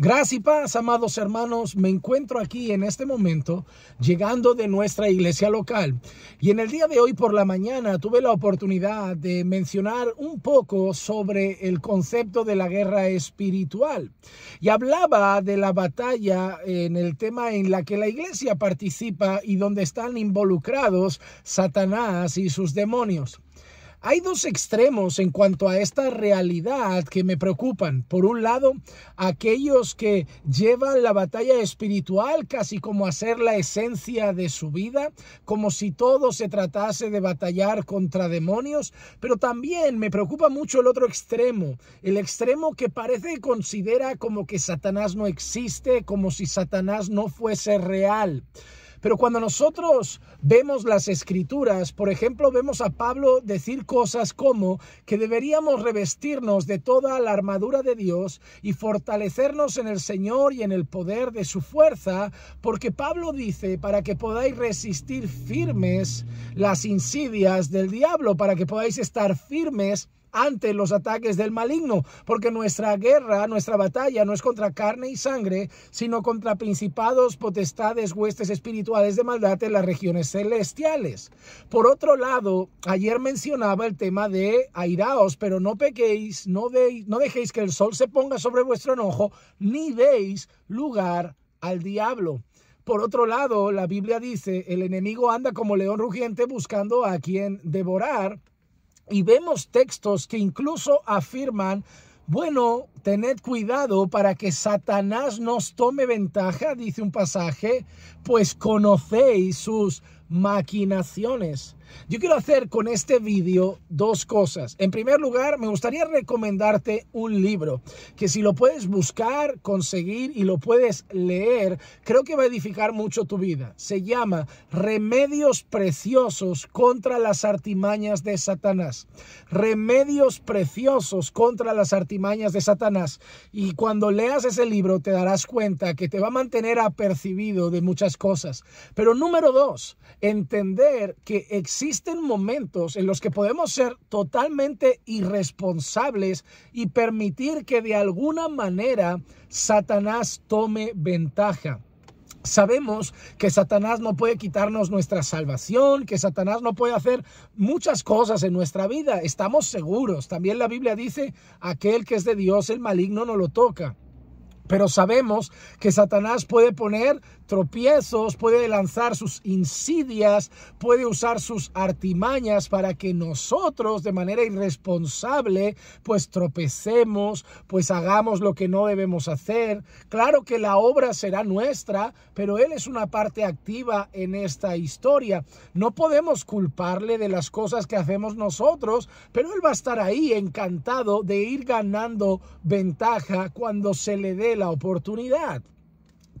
Gracias y paz, amados hermanos. Me encuentro aquí en este momento, llegando de nuestra iglesia local. Y en el día de hoy por la mañana tuve la oportunidad de mencionar un poco sobre el concepto de la guerra espiritual. Y hablaba de la batalla en el tema en la que la iglesia participa y donde están involucrados Satanás y sus demonios. Hay dos extremos en cuanto a esta realidad que me preocupan. Por un lado, aquellos que llevan la batalla espiritual casi como a ser la esencia de su vida, como si todo se tratase de batallar contra demonios, pero también me preocupa mucho el otro extremo, el extremo que parece considera como que Satanás no existe, como si Satanás no fuese real. Pero cuando nosotros vemos las escrituras, por ejemplo, vemos a Pablo decir cosas como que deberíamos revestirnos de toda la armadura de Dios y fortalecernos en el Señor y en el poder de su fuerza, porque Pablo dice, para que podáis resistir firmes las insidias del diablo, para que podáis estar firmes ante los ataques del maligno, porque nuestra guerra, nuestra batalla no es contra carne y sangre, sino contra principados, potestades, huestes espirituales de maldad en las regiones celestiales. Por otro lado, ayer mencionaba el tema de airaos, pero no pequéis, no, no dejéis que el sol se ponga sobre vuestro enojo, ni deis lugar al diablo. Por otro lado, la Biblia dice, el enemigo anda como león rugiente buscando a quien devorar. Y vemos textos que incluso afirman, bueno, tened cuidado para que Satanás nos tome ventaja, dice un pasaje, pues conocéis sus maquinaciones. Yo quiero hacer con este vídeo dos cosas. En primer lugar, me gustaría recomendarte un libro que si lo puedes buscar, conseguir y lo puedes leer, creo que va a edificar mucho tu vida. Se llama Remedios Preciosos contra las artimañas de Satanás. Remedios Preciosos contra las artimañas de Satanás. Y cuando leas ese libro te darás cuenta que te va a mantener apercibido de muchas cosas. Pero número dos, entender que existen momentos en los que podemos ser totalmente irresponsables y permitir que de alguna manera Satanás tome ventaja. Sabemos que Satanás no puede quitarnos nuestra salvación, que Satanás no puede hacer muchas cosas en nuestra vida, estamos seguros. También la Biblia dice, aquel que es de Dios, el maligno no lo toca. Pero sabemos que Satanás puede poner tropiezos, puede lanzar sus insidias, puede usar sus artimañas para que nosotros de manera irresponsable pues tropecemos, pues hagamos lo que no debemos hacer. Claro que la obra será nuestra, pero Él es una parte activa en esta historia. No podemos culparle de las cosas que hacemos nosotros, pero Él va a estar ahí encantado de ir ganando ventaja cuando se le dé la oportunidad.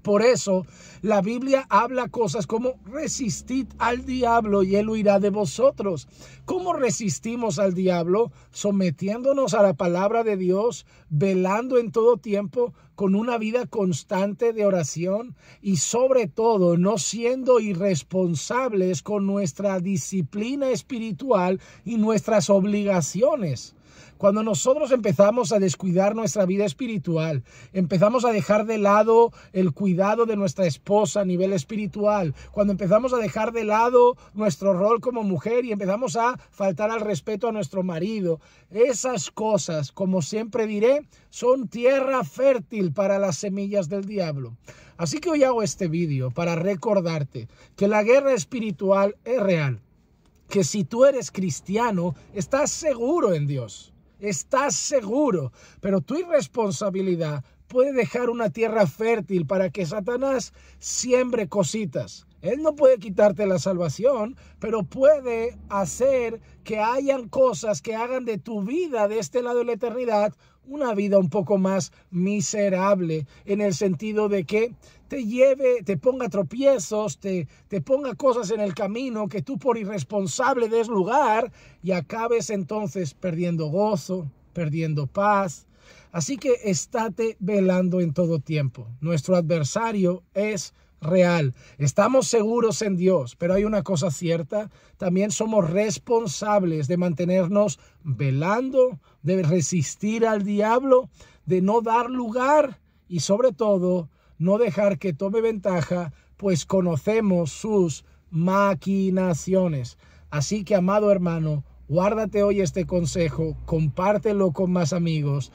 Por eso la Biblia habla cosas como resistid al diablo y él huirá de vosotros. ¿Cómo resistimos al diablo? Sometiéndonos a la palabra de Dios, velando en todo tiempo, con una vida constante de oración y sobre todo no siendo irresponsables con nuestra disciplina espiritual y nuestras obligaciones. Cuando nosotros empezamos a descuidar nuestra vida espiritual, empezamos a dejar de lado el cuidado de nuestra esposa a nivel espiritual, cuando empezamos a dejar de lado nuestro rol como mujer y empezamos a faltar al respeto a nuestro marido, esas cosas, como siempre diré, son tierra fértil para las semillas del diablo. Así que hoy hago este vídeo para recordarte que la guerra espiritual es real, que si tú eres cristiano, estás seguro en Dios, estás seguro, pero tu irresponsabilidad puede dejar una tierra fértil para que Satanás siembre cositas él no puede quitarte la salvación, pero puede hacer que hayan cosas que hagan de tu vida de este lado de la eternidad una vida un poco más miserable, en el sentido de que te lleve, te ponga tropiezos, te, te ponga cosas en el camino que tú por irresponsable des lugar y acabes entonces perdiendo gozo, perdiendo paz. Así que estate velando en todo tiempo. Nuestro adversario es real. Estamos seguros en Dios, pero hay una cosa cierta, también somos responsables de mantenernos velando, de resistir al diablo, de no dar lugar y sobre todo no dejar que tome ventaja, pues conocemos sus maquinaciones. Así que, amado hermano, guárdate hoy este consejo, compártelo con más amigos,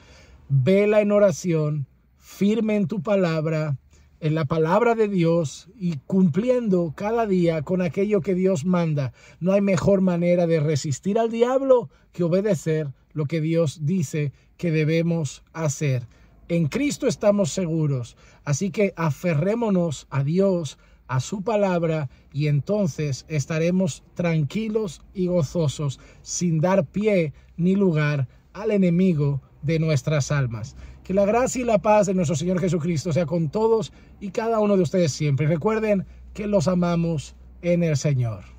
vela en oración, firme en tu palabra en la palabra de Dios y cumpliendo cada día con aquello que Dios manda. No hay mejor manera de resistir al diablo que obedecer lo que Dios dice que debemos hacer. En Cristo estamos seguros, así que aferrémonos a Dios, a su palabra, y entonces estaremos tranquilos y gozosos, sin dar pie ni lugar al enemigo de nuestras almas. Que la gracia y la paz de nuestro Señor Jesucristo sea con todos y cada uno de ustedes siempre. recuerden que los amamos en el Señor.